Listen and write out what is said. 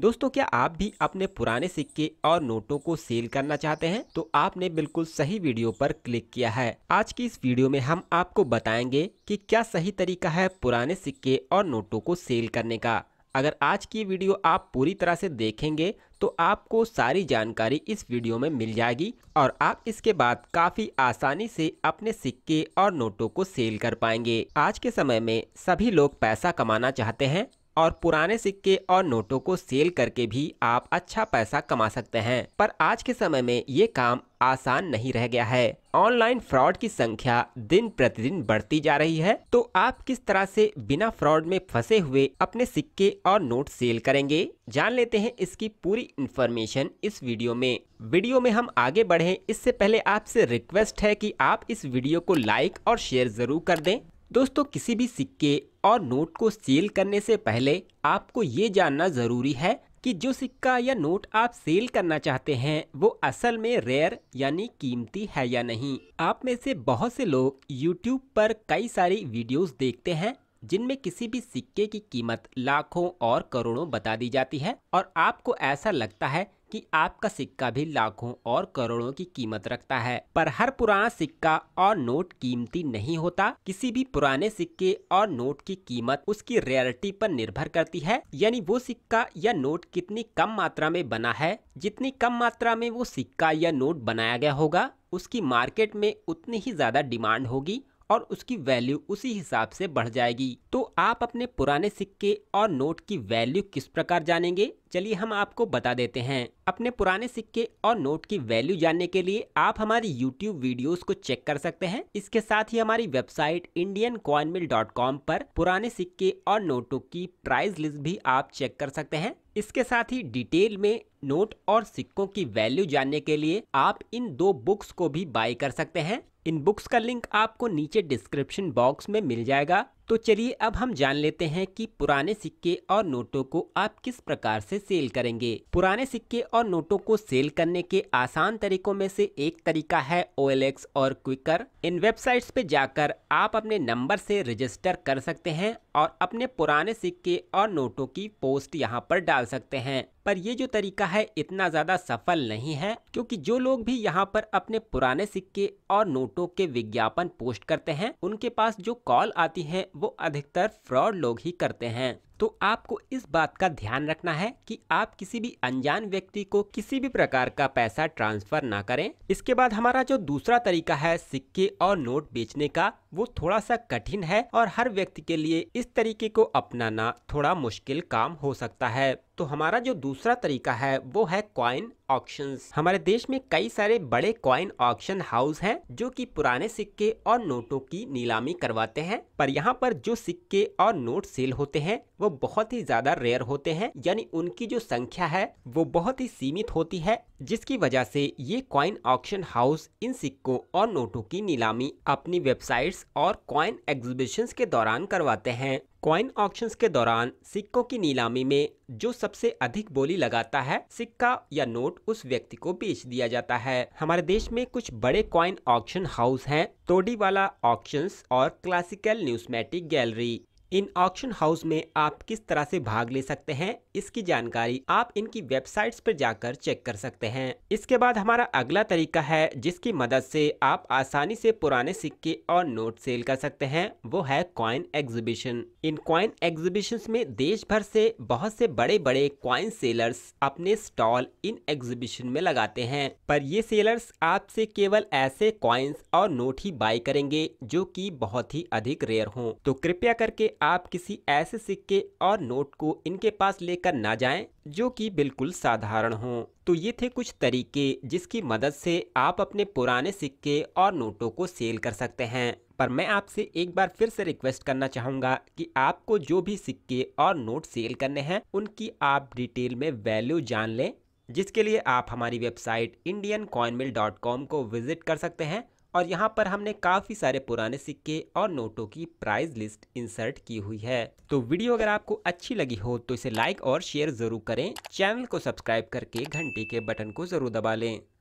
दोस्तों क्या आप भी अपने पुराने सिक्के और नोटों को सेल करना चाहते हैं तो आपने बिल्कुल सही वीडियो पर क्लिक किया है आज की इस वीडियो में हम आपको बताएंगे कि क्या सही तरीका है पुराने सिक्के और नोटों को सेल करने का अगर आज की वीडियो आप पूरी तरह से देखेंगे तो आपको सारी जानकारी इस वीडियो में मिल जाएगी और आप इसके बाद काफ़ी आसानी से अपने सिक्के और नोटों को सेल कर पाएंगे आज के समय में सभी लोग पैसा कमाना चाहते हैं और पुराने सिक्के और नोटों को सेल करके भी आप अच्छा पैसा कमा सकते हैं पर आज के समय में ये काम आसान नहीं रह गया है ऑनलाइन फ्रॉड की संख्या दिन प्रतिदिन बढ़ती जा रही है तो आप किस तरह से बिना फ्रॉड में फंसे हुए अपने सिक्के और नोट सेल करेंगे जान लेते हैं इसकी पूरी इंफॉर्मेशन इस वीडियो में वीडियो में हम आगे बढ़े इससे पहले आपसे रिक्वेस्ट है की आप इस वीडियो को लाइक और शेयर जरूर कर दे दोस्तों किसी भी सिक्के और नोट को सेल करने से पहले आपको ये जानना ज़रूरी है कि जो सिक्का या नोट आप सेल करना चाहते हैं वो असल में रेयर यानी कीमती है या नहीं आप में से बहुत से लोग यूट्यूब पर कई सारी वीडियोस देखते हैं जिनमें किसी भी सिक्के की कीमत लाखों और करोड़ों बता दी जाती है और आपको ऐसा लगता है कि आपका सिक्का भी लाखों और करोड़ों की कीमत रखता है पर हर पुराना सिक्का और नोट कीमती नहीं होता किसी भी पुराने सिक्के और नोट की कीमत उसकी रियलिटी पर निर्भर करती है यानी वो सिक्का या नोट कितनी कम मात्रा में बना है जितनी कम मात्रा में वो सिक्का या नोट बनाया गया होगा उसकी मार्केट में उतनी ही ज़्यादा डिमांड होगी और उसकी वैल्यू उसी हिसाब से बढ़ जाएगी तो आप अपने पुराने सिक्के और नोट की वैल्यू किस प्रकार जानेंगे चलिए हम आपको बता देते हैं अपने पुराने सिक्के और नोट की वैल्यू जानने के लिए आप हमारी YouTube वीडियोस को चेक कर सकते हैं इसके साथ ही हमारी वेबसाइट इंडियन पर पुराने सिक्के और नोटों की प्राइस लिस्ट भी आप चेक कर सकते हैं इसके साथ ही डिटेल में नोट और सिक्कों की वैल्यू जानने के लिए आप इन दो बुक्स को भी बाय कर सकते हैं इन बुक्स का लिंक आपको नीचे डिस्क्रिप्शन बॉक्स में मिल जाएगा तो चलिए अब हम जान लेते हैं कि पुराने सिक्के और नोटों को आप किस प्रकार से सेल करेंगे पुराने सिक्के और नोटों को सेल करने के आसान तरीकों में से एक तरीका है ओ और क्विकर इन वेबसाइट्स पे जाकर आप अपने नंबर से रजिस्टर कर सकते हैं और अपने पुराने सिक्के और नोटों की पोस्ट यहाँ पर डाल सकते हैं पर ये जो तरीका है इतना ज़्यादा सफल नहीं है क्योंकि जो लोग भी यहाँ पर अपने पुराने सिक्के और नोटों के विज्ञापन पोस्ट करते हैं उनके पास जो कॉल आती है वो अधिकतर फ्रॉड लोग ही करते हैं तो आपको इस बात का ध्यान रखना है कि आप किसी भी अनजान व्यक्ति को किसी भी प्रकार का पैसा ट्रांसफर ना करें इसके बाद हमारा जो दूसरा तरीका है सिक्के और नोट बेचने का वो थोड़ा सा कठिन है और हर व्यक्ति के लिए इस तरीके को अपनाना थोड़ा मुश्किल काम हो सकता है तो हमारा जो दूसरा तरीका है वो है क्वाइन ऑक्शंस हमारे देश में कई सारे बड़े क्वाइन ऑक्शन हाउस हैं जो कि पुराने सिक्के और नोटों की नीलामी करवाते हैं पर यहाँ पर जो सिक्के और नोट सेल होते हैं वो बहुत ही ज्यादा रेयर होते हैं यानी उनकी जो संख्या है वो बहुत ही सीमित होती है जिसकी वजह से ये कॉइन ऑक्शन हाउस इन सिक्कों और नोटों की नीलामी अपनी वेबसाइट्स और क्वाइन एग्जीबिशन के दौरान करवाते हैं क्वाइन ऑक्शंस के दौरान सिक्कों की नीलामी में जो सबसे अधिक बोली लगाता है सिक्का या नोट उस व्यक्ति को बेच दिया जाता है हमारे देश में कुछ बड़े क्वाइन ऑक्शन हाउस हैं वाला ऑक्शंस और क्लासिकल न्यूजमेटिक गैलरी इन ऑक्शन हाउस में आप किस तरह से भाग ले सकते हैं इसकी जानकारी आप इनकी वेबसाइट्स पर जाकर चेक कर सकते हैं इसके बाद हमारा अगला तरीका है जिसकी मदद से आप आसानी से पुराने सिक्के और नोट सेल कर सकते हैं वो है कॉइन एग्जीबिशन इन क्वाइन एग्जीबिशंस में देश भर से बहुत से बड़े बड़े क्वाइन सेलर्स अपने स्टॉल इन एग्जीबिशन में लगाते हैं पर ये सेलर्स आपसे केवल ऐसे क्वाइंस और नोट ही बाई करेंगे जो कि बहुत ही अधिक रेयर हों तो कृपया करके आप किसी ऐसे सिक्के और नोट को इनके पास लेकर ना जाएं जो कि बिल्कुल साधारण हो तो ये थे कुछ तरीके जिसकी मदद से आप अपने पुराने सिक्के और नोटों को सेल कर सकते हैं पर मैं आपसे एक बार फिर से रिक्वेस्ट करना चाहूँगा कि आपको जो भी सिक्के और नोट सेल करने हैं उनकी आप डिटेल में वैल्यू जान लें जिसके लिए आप हमारी वेबसाइट इंडियन को विज़िट कर सकते हैं और यहाँ पर हमने काफ़ी सारे पुराने सिक्के और नोटों की प्राइस लिस्ट इंसर्ट की हुई है तो वीडियो अगर आपको अच्छी लगी हो तो इसे लाइक और शेयर ज़रूर करें चैनल को सब्सक्राइब करके घंटे के बटन को ज़रूर दबा लें